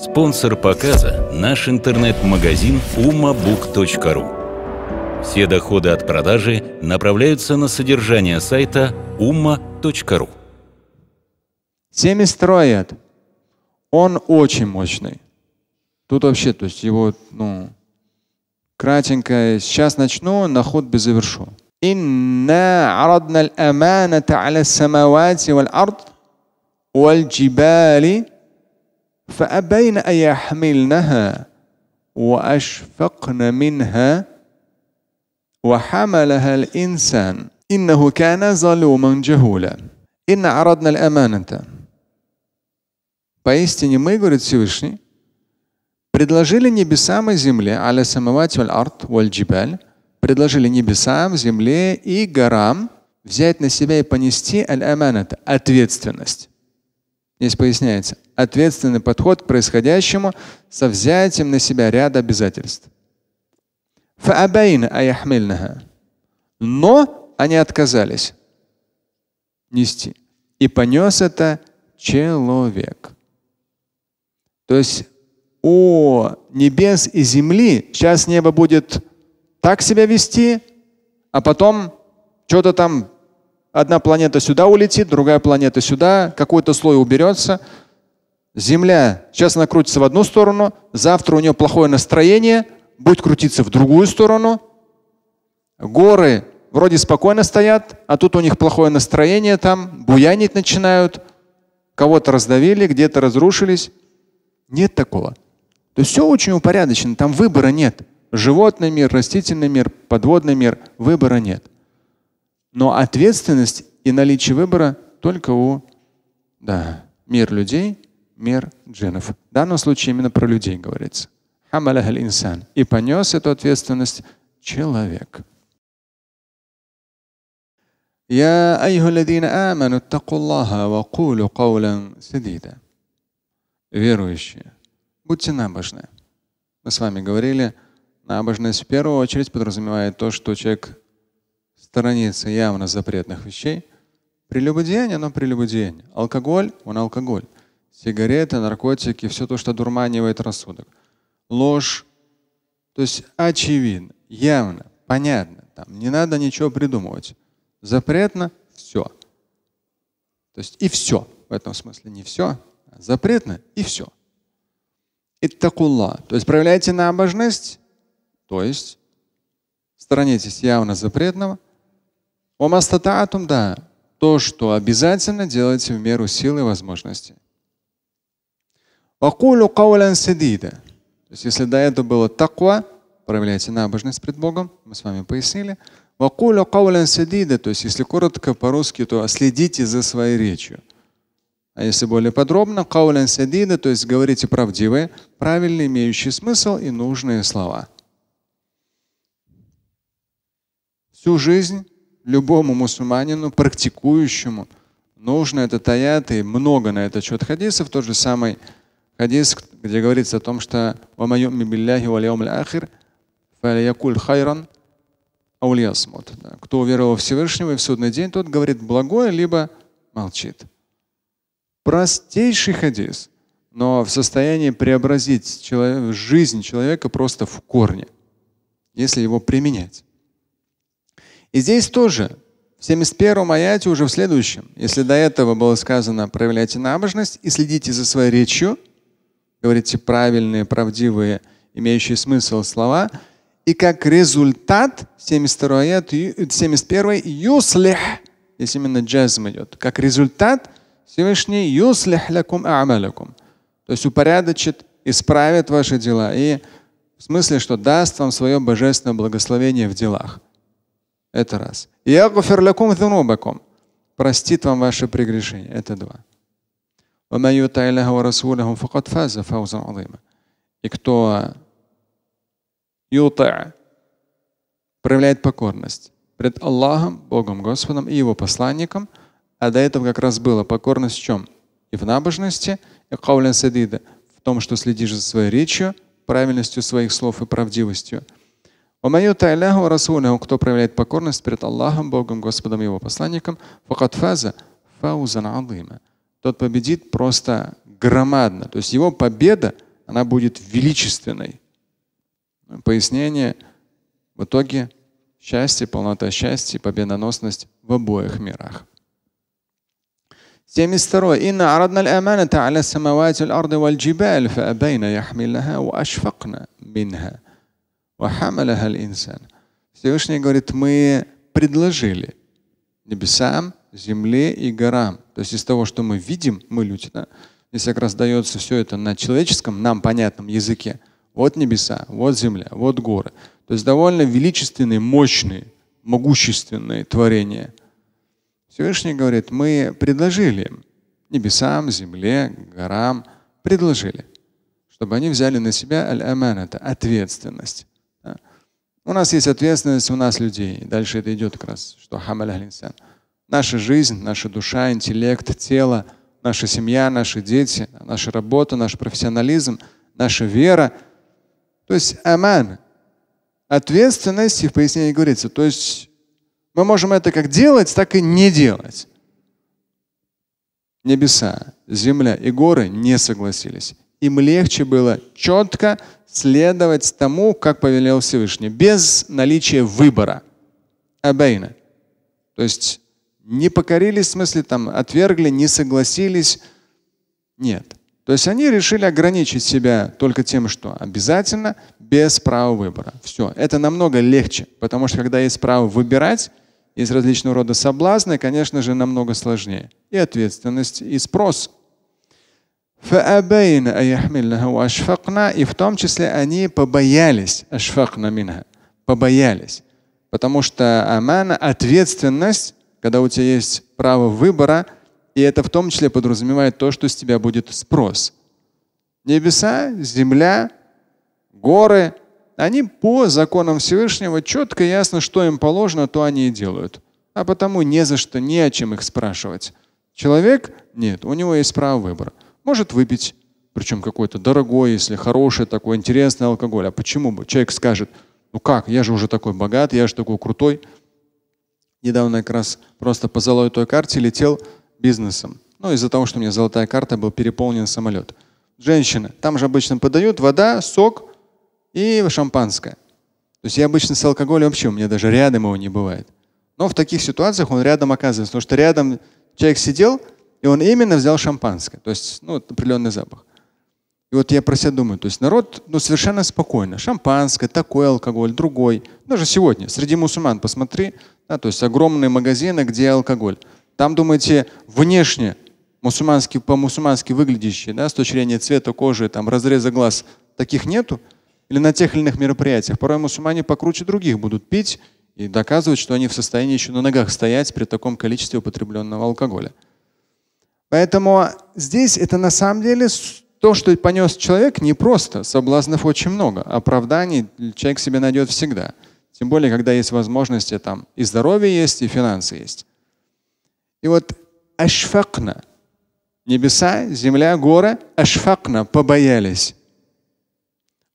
Спонсор показа – наш интернет-магазин umabook.ru. Все доходы от продажи направляются на содержание сайта umma.ru. Семистроид. Он очень мощный. Тут вообще, то есть его, ну, кратенько. Сейчас начну, на ход без завершу. إنا عرضنا الأمانة على السماوات والأرض والجبال فأبين أن يحملنها وأشفقن منها وحملها الإنسان إنه كان ظلوما جهولا إن عرضنا الأمانة Поистине мы, говорит Всевышний, предложили небесам и земле, аля самавати валь арт валь джибаль, предложили небесам, земле и горам взять на себя и понести аль-аманат, ответственность. Здесь поясняется, ответственный подход к происходящему со взятием на себя ряда обязательств. Но они отказались нести. И понес это человек. То есть о небес и земли, сейчас небо будет так себя вести, а потом что-то там одна планета сюда улетит, другая планета сюда, какой-то слой уберется. Земля сейчас она крутится в одну сторону, завтра у нее плохое настроение, будет крутиться в другую сторону. Горы вроде спокойно стоят, а тут у них плохое настроение, там буянить начинают, кого-то раздавили, где-то разрушились. Нет такого. То есть все очень упорядочено, там выбора нет. Животный мир, растительный мир, подводный мир, выбора нет. Но ответственность и наличие выбора только у да, мир людей, мир джинов. В данном случае именно про людей говорится. инсан. И понес эту ответственность человек. يا أيها الذين آمنوا اتقوا الله وقولوا قولا سديدا Верующие, будьте набожны. Мы с вами говорили, набожность в первую очередь подразумевает то, что человек сторониться явно запретных вещей. Прелюбодеяние, оно прелюбодеяние. Алкоголь, он алкоголь. Сигареты, наркотики, все то, что дурманивает рассудок. Ложь. То есть очевидно, явно, понятно. Там не надо ничего придумывать. Запретно все. То есть и все. В этом смысле не все. А запретно и все. Иттакулла. То есть проявляйте набожность, то есть сторонитесь явно запретного – Омастатаатум, да, то, что обязательно делайте в меру силы и возможности. Вакулю каулян сидида. То есть, если до этого было таква, проявляйте набожность пред Богом, мы с вами пояснили. Вакуля каулян сидида, то есть если коротко по-русски, то следите за своей речью. А если более подробно, каулян сидида, то есть говорите правдивые, правильные, имеющие смысл и нужные слова. Всю жизнь любому мусульманину, практикующему, нужно этот аят, и много на этот счет хадисов, тот же самый хадис, где говорится о том, что хайран аульясмут. Кто уверовал в Всевышнего и в судный день, тот говорит благое, либо молчит. Простейший хадис, но в состоянии преобразить человек, жизнь человека просто в корне, если его применять. И здесь тоже, в 71 аяте уже в следующем, если до этого было сказано проявляйте набожность и следите за своей речью, говорите правильные, правдивые, имеющие смысл слова, и как результат 72 аят, 71 юслих, здесь именно джазм идет, как результат Всевышний юслих лякум а'малякум, то есть упорядочит, исправит ваши дела и в смысле, что даст вам свое божественное благословение в делах. Это раз. Ягуфир лакум дунубакум. Простит вам ваши прегрешения. Это два. И кто юта проявляет покорность пред Аллахом, Богом Господом и Его посланником, а до этого как раз было покорность в чем? И в набожности, и каулен садида, в том, что следишь за своей речью, правильностью своих слов и правдивостью – кто проявляет покорность перед Аллахом, Богом, Господом, Его посланником, факат фаза фаузан алыма. Тот победит просто громадно. То есть его победа, она будет величественной. Пояснение. В итоге счастье, полнота счастья, победоносность в обоих мирах. 72. إن عرضنا الأمانة على السماوات والأرض والجبال فأبين يحملنها وأشفقن منها Всевышний говорит, мы предложили небесам, земле и горам. То есть из того, что мы видим, мы люди, да? если как раз дается все это на человеческом, нам понятном языке, вот небеса, вот земля, вот горы. То есть довольно величественные, мощные, могущественные творения. Всевышний говорит, мы предложили небесам, земле, горам, предложили, чтобы они взяли на себя аль это ответственность. У нас есть ответственность, у нас людей. И дальше это идет как раз, что хамаль аль Наша жизнь, наша душа, интеллект, тело, наша семья, наши дети, наша работа, наш профессионализм, наша вера. То есть аман. Ответственность, и в пояснении говорится, то есть мы можем это как делать, так и не делать. Небеса, земля и горы не согласились им легче было четко следовать тому, как повелел Всевышний, без наличия выбора. Абейна. То есть не покорились, в смысле, там, отвергли, не согласились. Нет. То есть они решили ограничить себя только тем, что обязательно без права выбора. Все. Это намного легче, потому что когда есть право выбирать, есть различного рода соблазны, конечно же, намного сложнее. И ответственность, и спрос и в том числе они побоялись побоялись. Потому что амана, ответственность, когда у тебя есть право выбора, и это в том числе подразумевает то, что с тебя будет спрос. Небеса, земля, горы, они по законам Всевышнего четко и ясно, что им положено, то они и делают. А потому не за что, не о чем их спрашивать. Человек, нет, у него есть право выбора может выпить, причем какой-то дорогой, если хороший такой, интересный алкоголь. А почему бы? Человек скажет, ну как, я же уже такой богат, я же такой крутой. Недавно как раз просто по золотой карте летел бизнесом. Ну, из-за того, что у меня золотая карта, был переполнен самолет. Женщина, там же обычно подают вода, сок и шампанское. То есть я обычно с алкоголем вообще, у меня даже рядом его не бывает. Но в таких ситуациях он рядом оказывается, потому что рядом человек сидел, и он именно взял шампанское, то есть ну, определенный запах. И вот я про себя думаю, то есть народ ну, совершенно спокойно. Шампанское, такой алкоголь, другой. Ну, даже сегодня, среди мусульман, посмотри, да, то есть огромные магазины, где алкоголь. Там, думаете, внешне мусульманский по-мусульмански выглядящие, да, с точки зрения цвета кожи, там, разреза глаз, таких нету. Или на тех или иных мероприятиях. Порой мусульмане покруче других будут пить и доказывать, что они в состоянии еще на ногах стоять при таком количестве употребленного алкоголя. Поэтому здесь это на самом деле то, что понес человек, не просто. Соблазнов очень много. Оправданий человек себе найдет всегда. Тем более, когда есть возможности, там и здоровье есть, и финансы есть. И вот ашфакна. Небеса, земля, горы ашфакна побоялись.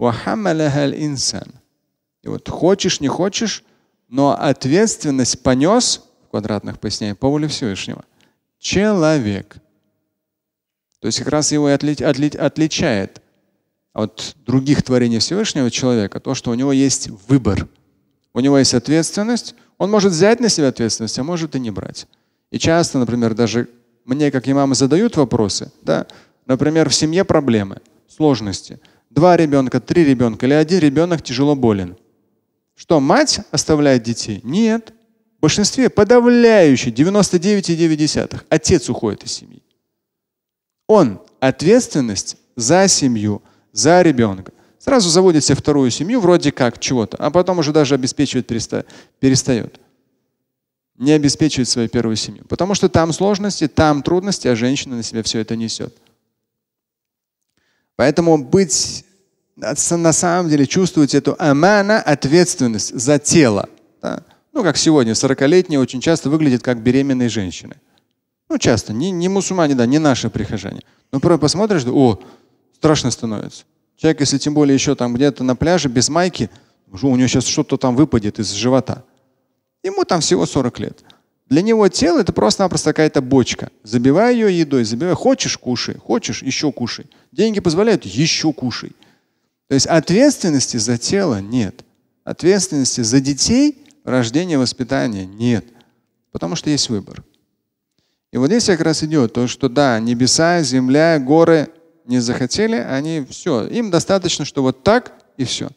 инсан. И вот хочешь, не хочешь, но ответственность понес, в квадратных поясняю, по воле Всевышнего – человек. То есть как раз его и отли, отли, отличает от других творений Всевышнего человека то, что у него есть выбор. У него есть ответственность, он может взять на себя ответственность, а может и не брать. И часто, например, даже мне, как мамы задают вопросы, да, например, в семье проблемы, сложности. Два ребенка, три ребенка или один ребенок тяжело болен. Что, мать оставляет детей? Нет. В большинстве, подавляющее, 99,9, отец уходит из семьи. Он ответственность за семью, за ребенка. Сразу заводит себе вторую семью, вроде как чего-то, а потом уже даже обеспечивать перестает. Не обеспечивает свою первую семью. Потому что там сложности, там трудности, а женщина на себя все это несет. Поэтому быть на самом деле чувствовать эту амана, ответственность за тело. Да? ну как сегодня, 40-летние очень часто выглядят как беременные женщины. Ну часто, не, не мусульмане, да, не наши прихожане. Но ну, просто посмотришь, да, о, страшно становится. Человек, если тем более еще там где-то на пляже без майки, у него сейчас что-то там выпадет из живота. Ему там всего 40 лет. Для него тело это просто-напросто какая-то бочка. Забивай ее едой, забивай. Хочешь – кушай, хочешь – еще кушай. Деньги позволяют – еще кушай. То есть ответственности за тело нет. Ответственности за детей рождение воспитание Нет. Потому что есть выбор. И вот здесь как раз идет то, что да, небеса, земля, горы не захотели, они все. Им достаточно, что вот так и все.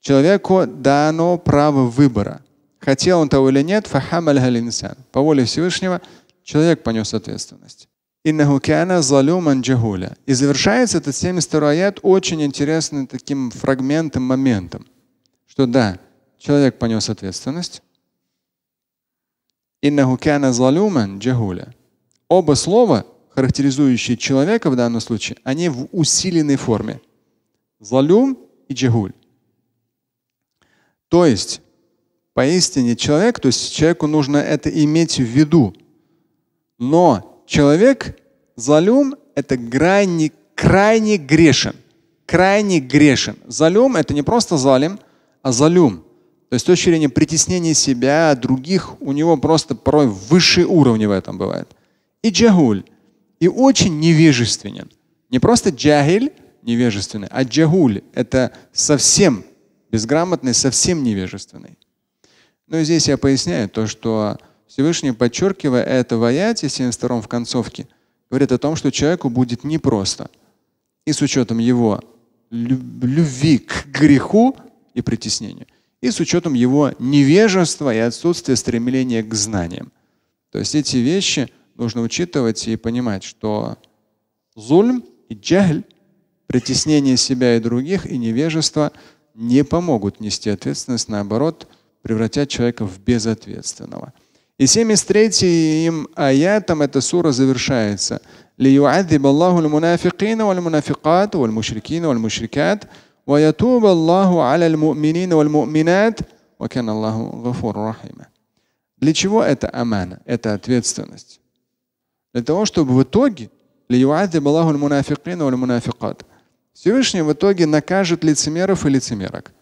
Человеку дано право выбора. Хотел он того или нет, фахам по воле Всевышнего человек понес ответственность. И завершается этот 72 аят очень интересным таким фрагментом, моментом, что да, человек понес ответственность. Иннаху кана залюман джахуля. Оба слова, характеризующие человека в данном случае, они в усиленной форме. Залюм и джагуль. То есть, поистине человек, то есть человеку нужно это иметь в виду. Но человек, залюм, это крайне, крайне грешен. Крайне грешен. Залюм – это не просто залим, а залюм. То есть с точки зрения притеснения себя, других, у него просто порой высшие уровни в этом бывает. И джагуль. И очень невежественен. Не просто джагиль, невежественный, а джагуль – это совсем безграмотный, совсем невежественный. Но здесь я поясняю то, что Всевышний, подчеркивая это в аяте 72 в концовке, говорит о том, что человеку будет непросто. И с учетом его любви к греху и притеснению и с учетом его невежества и отсутствия стремления к знаниям. То есть эти вещи нужно учитывать и понимать, что зульм и джагль, притеснение себя и других и невежество не помогут нести ответственность, наоборот, превратят человека в безответственного. И 73 им аятом эта сура завершается. ليعذب الله المنافقين والمنافقات والمشركين والمشركات ويتوب الله على المؤمنين والمؤمنات وكان الله غفورا رحيما. Для чего это амана? Это ответственность. Для того, чтобы в итоге Всевышний в итоге накажет лицемеров и лицемерок.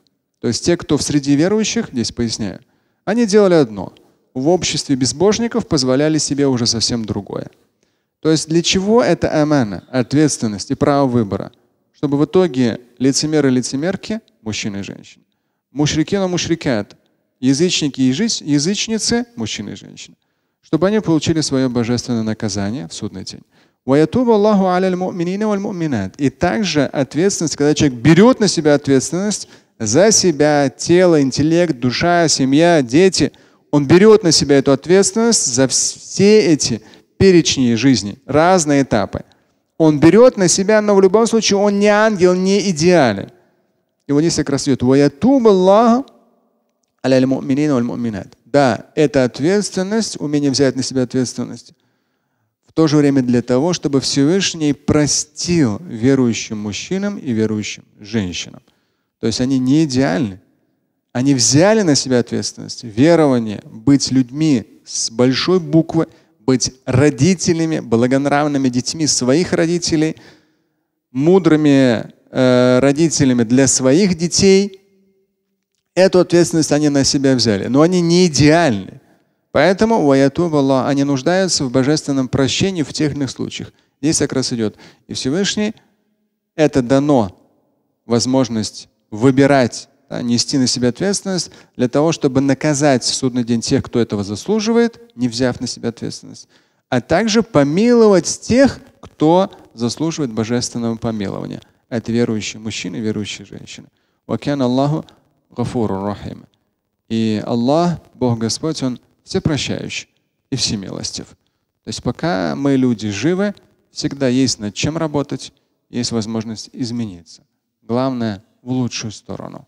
То есть те, кто в среди верующих, здесь поясняю, они делали одно. В обществе безбожников позволяли себе уже совсем другое. То есть для чего это амана, ответственность и право выбора – чтобы в итоге лицемеры и лицемерки, мужчины и женщины, мушрикену мушрикат, язычники и язычницы, мужчины и женщины, чтобы они получили свое божественное наказание в судный день. И также ответственность, когда человек берет на себя ответственность за себя, тело, интеллект, душа, семья, дети, он берет на себя эту ответственность за все эти перечни жизни, разные этапы. Он берет на себя, но в любом случае он не ангел, не идеален. И вот здесь как раз идет Да, это ответственность, умение взять на себя ответственность. В то же время для того, чтобы Всевышний простил верующим мужчинам и верующим женщинам. То есть они не идеальны. Они взяли на себя ответственность, верование, быть людьми с большой буквы – быть родителями, благонравными детьми своих родителей, мудрыми э, родителями для своих детей. Эту ответственность они на себя взяли. Но они не идеальны. Поэтому Аллах, они нуждаются в божественном прощении в техных случаях. Здесь как раз идет. И Всевышний это дано возможность выбирать Э, нести на себя ответственность для того, чтобы наказать в судный день тех, кто этого заслуживает, не взяв на себя ответственность, а также помиловать тех, кто заслуживает божественного помилования. Это верующие мужчины, верующие женщины. Вакян Аллаху гафуру рахим. И Аллах, Бог Господь, Он всепрощающий и всемилостив. То есть пока мы люди живы, всегда есть над чем работать, есть возможность измениться. Главное в лучшую сторону.